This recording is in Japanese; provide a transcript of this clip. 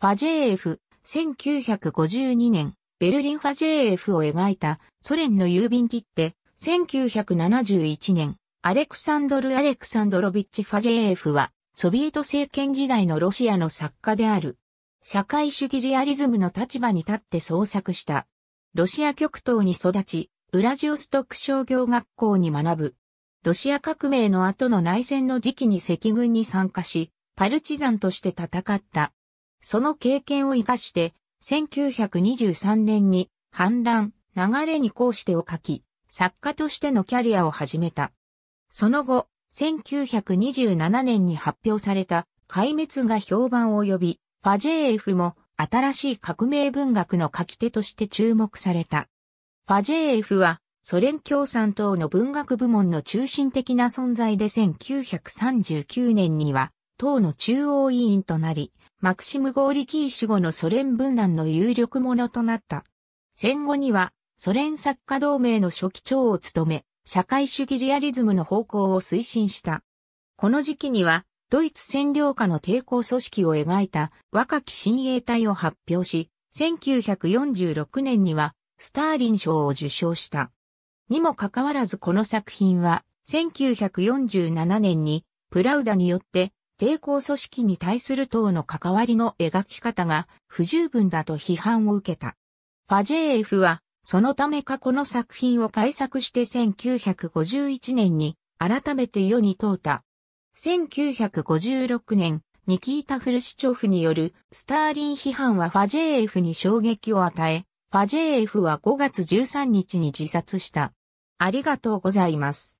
ファジェーフ、1952年、ベルリンファジェーフを描いたソ連の郵便切手、1971年、アレクサンドル・アレクサンドロビッチ・ファジェーフは、ソビエト政権時代のロシアの作家である。社会主義リアリズムの立場に立って創作した。ロシア極東に育ち、ウラジオストク商業学校に学ぶ。ロシア革命の後の内戦の時期に赤軍に参加し、パルチザンとして戦った。その経験を生かして、1923年に反乱、流れに講してを書き、作家としてのキャリアを始めた。その後、1927年に発表された壊滅が評判を呼び、ファジェーエフも新しい革命文学の書き手として注目された。ファジェーエフはソ連共産党の文学部門の中心的な存在で1939年には党の中央委員となり、マクシム・ゴーリキー氏後のソ連分断の有力者となった。戦後には、ソ連作家同盟の初期長を務め、社会主義リアリズムの方向を推進した。この時期には、ドイツ占領下の抵抗組織を描いた若き親衛隊を発表し、1946年にはスターリン賞を受賞した。にもかかわらずこの作品は1947年にプラウダによって抵抗組織に対する党の関わりの描き方が不十分だと批判を受けた。ファジェーフは、そのため過去の作品を改作して1951年に改めて世に問うた。1956年、ニキータ・フルシチョフによるスターリン批判はファジェーフに衝撃を与え、ファジェーフは5月13日に自殺した。ありがとうございます。